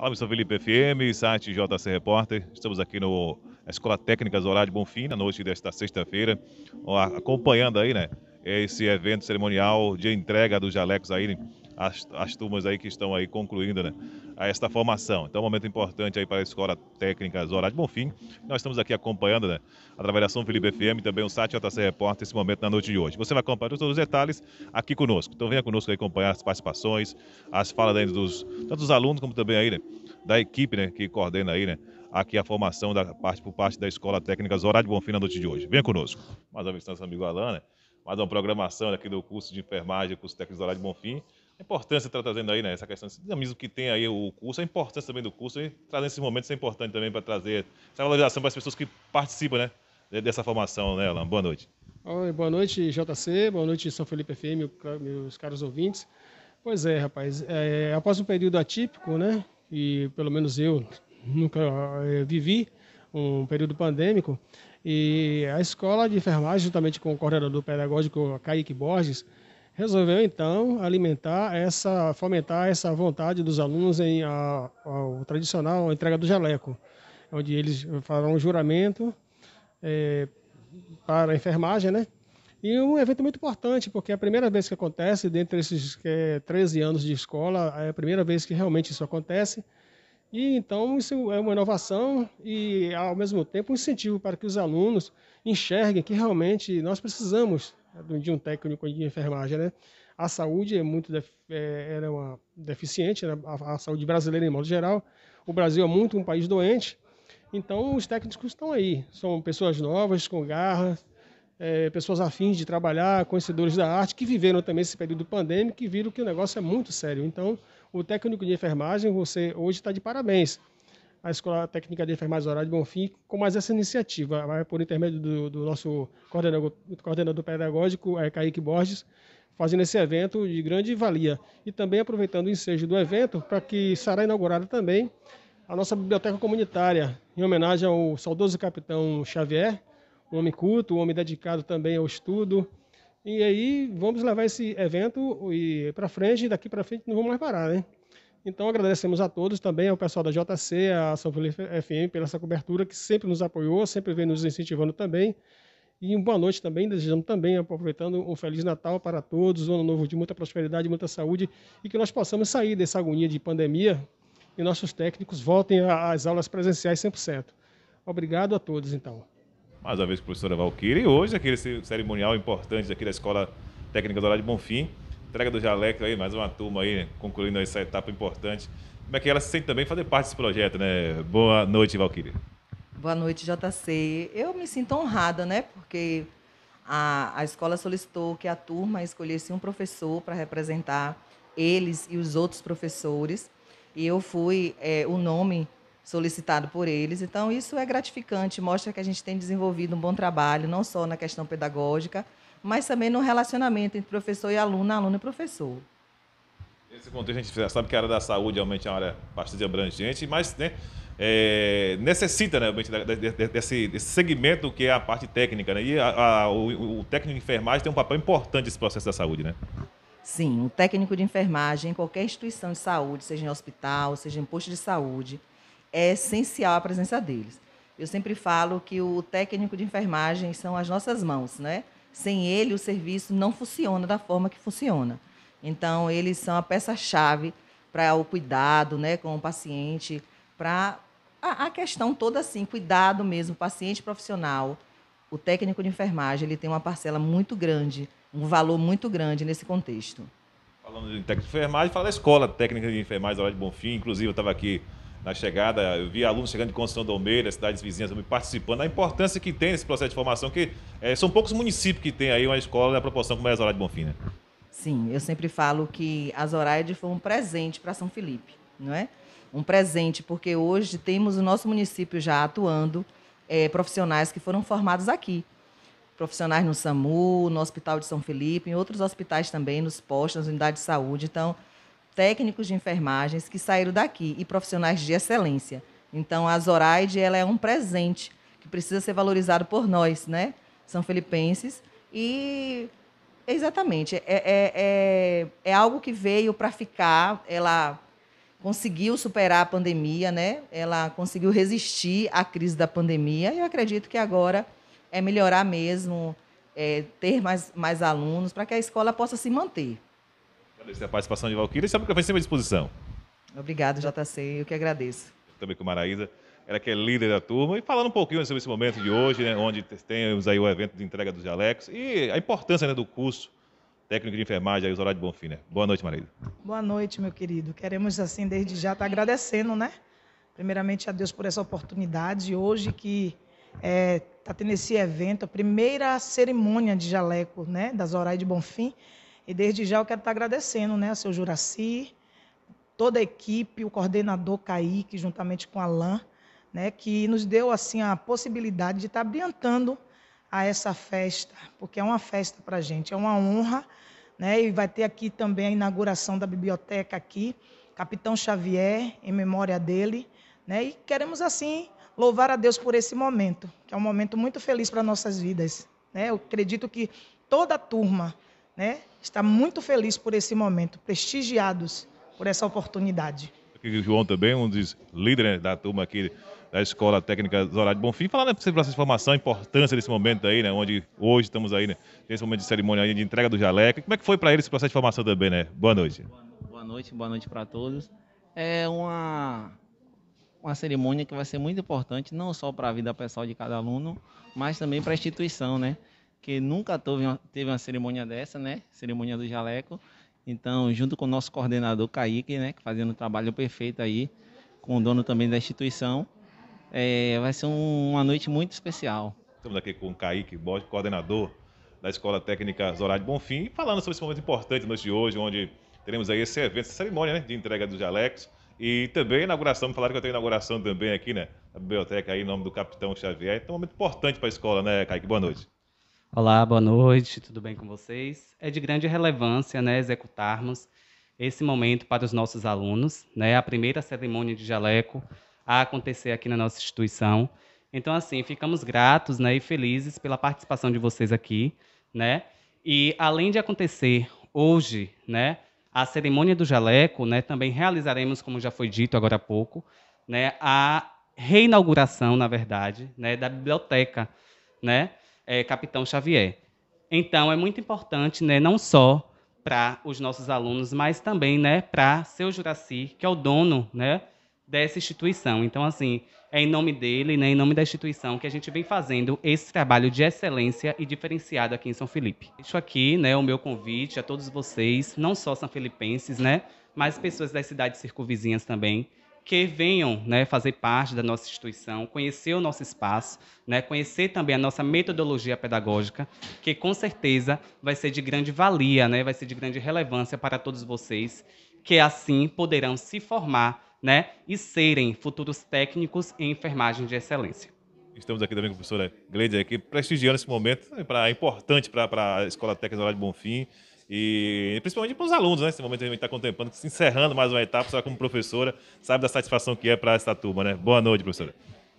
Fala, Mr. Felipe FM, site JC Repórter. Estamos aqui no Escola Técnica Zorá de Bonfim, na noite desta sexta-feira, acompanhando aí, né, esse evento cerimonial de entrega dos jalecos aí né, as, as turmas aí que estão aí concluindo né, a esta formação. Então, um momento importante aí para a Escola Técnica de Bonfim. Nós estamos aqui acompanhando, né, através da Felipe FM, também o site JC Repórter, esse momento na noite de hoje. Você vai acompanhar todos os detalhes aqui conosco. Então, venha conosco aí acompanhar as participações, as falas aí dos, tanto dos alunos como também aí, né, da equipe, né, que coordena aí, né, aqui a formação da parte por parte da Escola Técnica de Bonfim na noite de hoje. Venha conosco. Mais uma vez, nosso amigo Alan, né, mais uma programação aqui do curso de enfermagem, curso técnico de Bonfim a importância que está trazendo aí, né? Essa questão desse dinamismo que tem aí o curso, a importância também do curso, e trazendo esses momentos é importante também para trazer essa valorização para as pessoas que participam, né? Dessa formação, né, Alan? Boa noite. Oi, boa noite, JC, boa noite, São Felipe FM, meus caros ouvintes. Pois é, rapaz, é, após um período atípico, né? E pelo menos eu nunca é, vivi um período pandêmico, e a escola de enfermagem, juntamente com o coordenador pedagógico Kaique Borges, resolveu então alimentar essa, fomentar essa vontade dos alunos em a, a, o tradicional entrega do jaleco, onde eles farão um juramento é, para a enfermagem, né? E um evento muito importante, porque é a primeira vez que acontece, dentre esses é, 13 anos de escola, é a primeira vez que realmente isso acontece. E então isso é uma inovação e, ao mesmo tempo, um incentivo para que os alunos enxerguem que realmente nós precisamos de um técnico de enfermagem, né? A saúde é muito é, era uma deficiente, né? a, a saúde brasileira em modo geral. O Brasil é muito um país doente, então os técnicos estão aí, são pessoas novas, com garra, é, pessoas afins de trabalhar, conhecedores da arte, que viveram também esse período pandêmico e viram que o negócio é muito sério. Então, o técnico de enfermagem, você hoje está de parabéns a Escola Técnica de Enfermagem Oral de Bonfim, com mais essa iniciativa, vai por intermédio do, do nosso coordenador, coordenador pedagógico, é, Kaique Borges, fazendo esse evento de grande valia. E também aproveitando o ensejo do evento, para que será inaugurada também a nossa biblioteca comunitária, em homenagem ao saudoso capitão Xavier, um homem culto, um homem dedicado também ao estudo. E aí vamos levar esse evento para frente, e daqui para frente não vamos mais parar, né? Então agradecemos a todos, também ao pessoal da JC, a São Felipe FM, pela essa cobertura que sempre nos apoiou, sempre vem nos incentivando também. E uma boa noite também, desejando também, aproveitando, um Feliz Natal para todos, um ano novo de muita prosperidade, muita saúde e que nós possamos sair dessa agonia de pandemia e nossos técnicos voltem às aulas presenciais 100%. Obrigado a todos, então. Mais uma vez, professora Valquíria, e hoje aquele cerimonial importante aqui da Escola Técnica do Horário de Bonfim, entrega do jaleco aí, mais uma turma aí, concluindo essa etapa importante. Como é que ela se sente também fazer parte desse projeto, né? Boa noite, Valquíria. Boa noite, JC. Eu me sinto honrada, né? Porque a, a escola solicitou que a turma escolhesse um professor para representar eles e os outros professores. E eu fui é, o nome solicitado por eles. Então, isso é gratificante, mostra que a gente tem desenvolvido um bom trabalho, não só na questão pedagógica, mas também no relacionamento entre professor e aluno, aluno e professor. Nesse contexto, a gente sabe que a área da saúde realmente é uma área bastante abrangente, mas né, é, necessita né, realmente desse, desse segmento que é a parte técnica. Né? E a, a, o, o, técnico de enfermagem tem um papel importante nesse processo da saúde, né? Sim, o técnico de enfermagem em qualquer instituição de saúde, seja em hospital, seja em posto de saúde, é essencial a presença deles. Eu sempre falo que o técnico de enfermagem são as nossas mãos, né? Sem ele, o serviço não funciona da forma que funciona. Então, eles são a peça-chave para o cuidado né, com o paciente, para a, a, questão toda assim, cuidado mesmo, paciente profissional. O técnico de enfermagem ele tem uma parcela muito grande, um valor muito grande nesse contexto. Falando de técnico de enfermagem, fala da escola técnica de enfermagem da Hora de Bonfim. Inclusive, eu estava aqui na chegada, eu vi alunos chegando de Conceição do Almeida, cidades vizinhas também participando, a importância que tem nesse processo de formação, que é, são poucos municípios que têm aí uma escola da proporção como é a Zoraide Bonfim, né? Sim, eu sempre falo que a Zoraide foi um presente para São Felipe, não é? Um presente, porque hoje temos o nosso município já atuando é, profissionais que foram formados aqui. Profissionais no SAMU, no Hospital de São Felipe, em outros hospitais também, nos postos, nas unidades de saúde. Então, técnicos de enfermagens que saíram daqui e profissionais de excelência. Então, a Zoraide ela é um presente que precisa ser valorizado por nós, né? São filipenses. E, exatamente, é, é, é, é algo que veio para ficar. Ela conseguiu superar a pandemia, né? Ela conseguiu resistir à crise da pandemia. E eu acredito que agora é melhorar mesmo, é, ter mais, mais alunos, para que a escola possa se manter. Agradecer a participação de Valquíria e sabe que eu sempre à disposição. Obrigado, JC, eu que agradeço. Também com Maraísa, ela que é líder da turma. E falando um pouquinho sobre esse momento de hoje, né, onde temos aí o evento de entrega dos jalecos e a importância né, do curso técnico de enfermagem, aí, Zoraide Bonfim. Né? Boa noite, Maraísa. Boa noite, meu querido. Queremos, assim, desde já estar tá agradecendo, né? Primeiramente a Deus por essa oportunidade. Hoje que está é, tá tendo esse evento, a primeira cerimônia de jaleco né, da Zoraide Bonfim. E desde já eu quero estar agradecendo né, ao seu Juraci, toda a equipe, o coordenador Kaique, juntamente com a Alain, né, que nos deu assim a possibilidade de estar adiantando a essa festa, porque é uma festa para a gente, é uma honra. Né, e vai ter aqui também a inauguração da biblioteca aqui, Capitão Xavier, em memória dele. Né, e queremos, assim, louvar a Deus por esse momento, que é um momento muito feliz para nossas vidas. Né? Eu acredito que toda a turma né, está muito feliz por esse momento, prestigiados por essa oportunidade. Aqui João também, um dos líderes da turma aqui da Escola Técnica Zorá de Bonfim, falando sobre essa formação, a importância desse momento aí, né, onde hoje estamos aí, né, nesse momento de cerimônia aí, de entrega do jaleco. Como é que foi para ele esse processo de formação também, né? Boa noite. Boa noite, boa noite para todos. É uma uma cerimônia que vai ser muito importante, não só para a vida pessoal de cada aluno, mas também para a instituição, né? que nunca teve uma, teve uma cerimônia dessa, né? Cerimônia do jaleco. Então, junto com o nosso coordenador Kaique, né, fazendo um trabalho perfeito aí, com o dono também da instituição, é, vai ser um, uma noite muito especial. Estamos aqui com o Kaique Borges, coordenador da Escola Técnica Zorá de Bonfim, falando sobre esse momento importante da noite de hoje, onde teremos aí esse evento, essa cerimônia né, de entrega dos jalecos e também a inauguração. falaram que eu tenho inauguração também aqui, né? A biblioteca aí, em nome do Capitão Xavier. Então, é um momento importante para a escola, né, Kaique? Boa noite. Olá, boa noite, tudo bem com vocês? É de grande relevância né, executarmos esse momento para os nossos alunos, né, a primeira cerimônia de jaleco a acontecer aqui na nossa instituição. Então, assim, ficamos gratos né, e felizes pela participação de vocês aqui. Né? E, além de acontecer hoje né, a cerimônia do jaleco, né, também realizaremos, como já foi dito agora há pouco, né, a reinauguração, na verdade, né, da biblioteca, né? é, Capitão Xavier. Então, é muito importante, né, não só para os nossos alunos, mas também né, para seu Juraci, que é o dono né, dessa instituição. Então, assim, é em nome dele, né, em nome da instituição, que a gente vem fazendo esse trabalho de excelência e diferenciado aqui em São Felipe. Deixo aqui né, o meu convite a todos vocês, não só são filipenses, né, mas pessoas das cidades circunvizinhas também, que venham né, fazer parte da nossa instituição, conhecer o nosso espaço, né, conhecer também a nossa metodologia pedagógica, que com certeza vai ser de grande valia, né, vai ser de grande relevância para todos vocês, que assim poderão se formar né, e serem futuros técnicos em enfermagem de excelência. Estamos aqui também com a professora Gleide, aqui, prestigiando esse momento, né, pra, é importante para a Escola Técnica de Bonfim. E principalmente para os alunos, né? Esse momento a gente está contemplando, se encerrando mais uma etapa, só como professora, sabe da satisfação que é para essa turma, né? Boa noite, professora.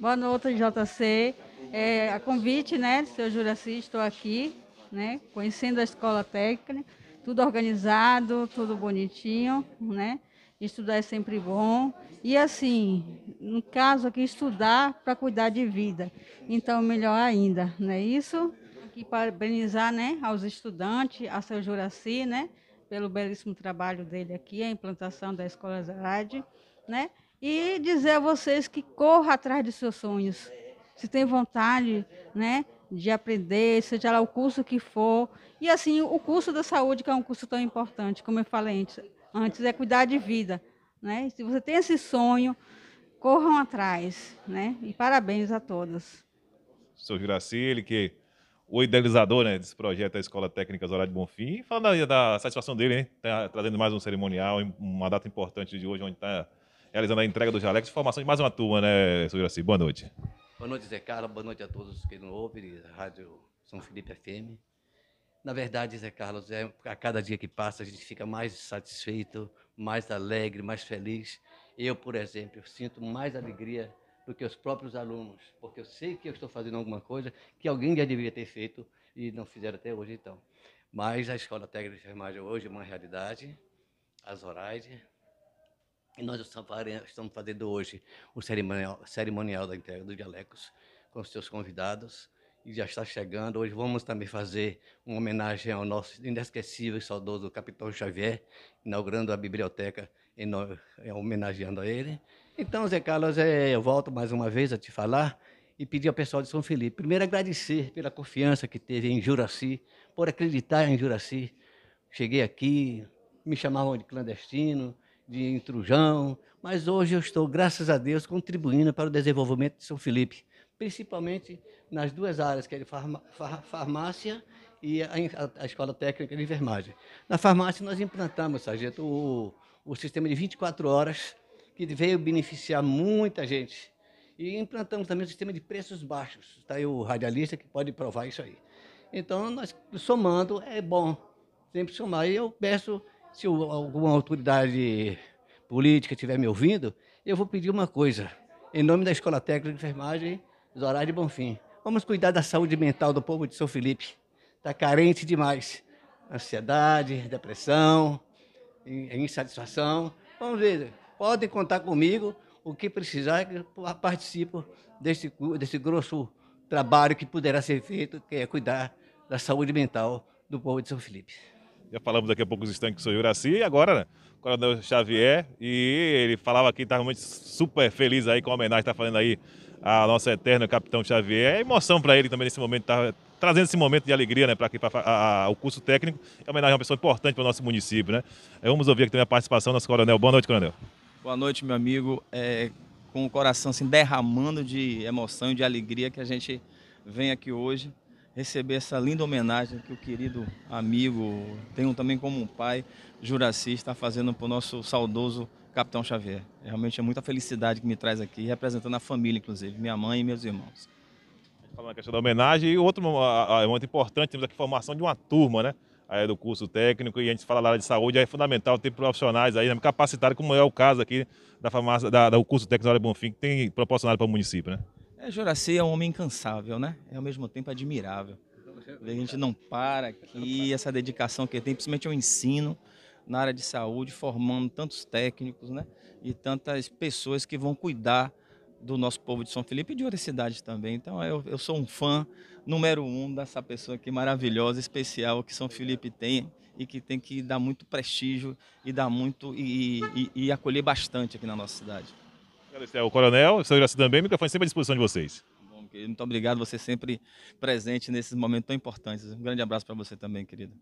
Boa noite, JC. É, a convite, né, do seu Juraci, estou aqui, né, conhecendo a escola técnica, tudo organizado, tudo bonitinho, né? Estudar é sempre bom. E assim, no caso aqui, estudar para cuidar de vida. Então, melhor ainda, não é isso? aqui parabenizar né, aos estudantes, a seu Juraci, né, pelo belíssimo trabalho dele aqui, a implantação da Escola Zarade, né? E dizer a vocês que corra atrás de seus sonhos. Se tem vontade, né, de aprender, seja lá o curso que for. E assim, o curso da saúde, que é um curso tão importante, como eu falei antes, é cuidar de vida, né? Se você tem esse sonho, corram atrás, né? E parabéns a todos. Sou Juraci, ele que o idealizador né, desse projeto, é a Escola Técnica Zorar de Bonfim. E falando aí da satisfação dele, tá trazendo mais um cerimonial, uma data importante de hoje, onde está realizando a entrega do de formação de mais uma turma, né, Sr. Juraci? Boa noite. Boa noite, Zé Carlos. Boa noite a todos que nos ouvem, Rádio São Felipe FM. Na verdade, Zé Carlos, é, a cada dia que passa a gente fica mais satisfeito, mais alegre, mais feliz. Eu, por exemplo, sinto mais alegria do que os próprios alunos, porque eu sei que eu estou fazendo alguma coisa que alguém já deveria ter feito e não fizeram até hoje então. Mas a Escola Técnica de Enfermagem é hoje é uma realidade, as orais, e nós estamos fazendo hoje o cerimonial, cerimonial da entrega dos jalecos com os seus convidados, e já está chegando. Hoje vamos também fazer uma homenagem ao nosso inesquecível e saudoso Capitão Xavier, inaugurando a biblioteca, é, homenageando a ele. Então, Zé Carlos, é, eu volto mais uma vez a te falar e pedir ao pessoal de São Felipe, primeiro agradecer pela confiança que teve em Juraci, por acreditar em Juraci. Cheguei aqui, me chamavam de clandestino, de intrujão, mas hoje eu estou, graças a Deus, contribuindo para o desenvolvimento de São Felipe, principalmente nas duas áreas, que é farma, farmácia e a, a, a, Escola Técnica de Enfermagem. Na farmácia nós implantamos, sargento, o, o sistema de 24 horas que veio beneficiar muita gente. E implantamos também o sistema de preços baixos. Está aí o radialista que pode provar isso aí. Então, nós somando é bom, sempre somar. E eu peço, se alguma autoridade política estiver me ouvindo, eu vou pedir uma coisa. Em nome da Escola Técnica de Enfermagem, Zoraide de Bonfim. Vamos cuidar da saúde mental do povo de São Felipe. Está carente demais. Ansiedade, depressão, insatisfação. Vamos ver. Podem contar comigo, o que precisar, é que eu participo desse, desse grosso trabalho que poderá ser feito, que é cuidar da saúde mental do povo de São Felipe. Já falamos daqui a pouco os com o senhor Juraci e agora, né? O coronel Xavier, e ele falava que está realmente super feliz aí com a homenagem que está fazendo aí a nossa eterna capitão Xavier. É emoção para ele também nesse momento, tá trazendo esse momento de alegria né, para o curso técnico. É homenagem a uma pessoa importante para o nosso município. Né? É, vamos ouvir aqui também a participação do nosso coronel. Boa noite, coronel. Boa noite, meu amigo. É, com o coração assim, derramando de emoção e de alegria que a gente vem aqui hoje receber essa linda homenagem que o querido amigo, tenho também como um pai, Juraci, está fazendo para o nosso saudoso Capitão Xavier. Realmente é muita felicidade que me traz aqui, representando a família, inclusive, minha mãe e meus irmãos. Falando na questão da homenagem, e outro é muito importante, temos aqui a formação de uma turma, né? aí é do curso técnico e a gente fala lá de saúde, é fundamental ter profissionais aí né, capacitados, como é o caso aqui da farmácia, da, do curso técnico da Hora Bonfim, que tem proporcionado para o município, né? É, Juraci é um homem incansável, né? É ao mesmo tempo admirável. A gente não para aqui, essa dedicação que ele tem, principalmente o ensino na área de saúde, formando tantos técnicos, né? E tantas pessoas que vão cuidar do nosso povo de São Felipe e de outras cidades também. Então eu, eu sou um fã número um dessa pessoa aqui maravilhosa, especial que São Felipe tem e que tem que dar muito prestígio e dar muito e, e, e acolher bastante aqui na nossa cidade. Agradecer ao Coronel, o senhor assim também, o microfone sempre à disposição de vocês. muito obrigado, você sempre presente nesses momentos tão importantes. Um grande abraço para você também, querido.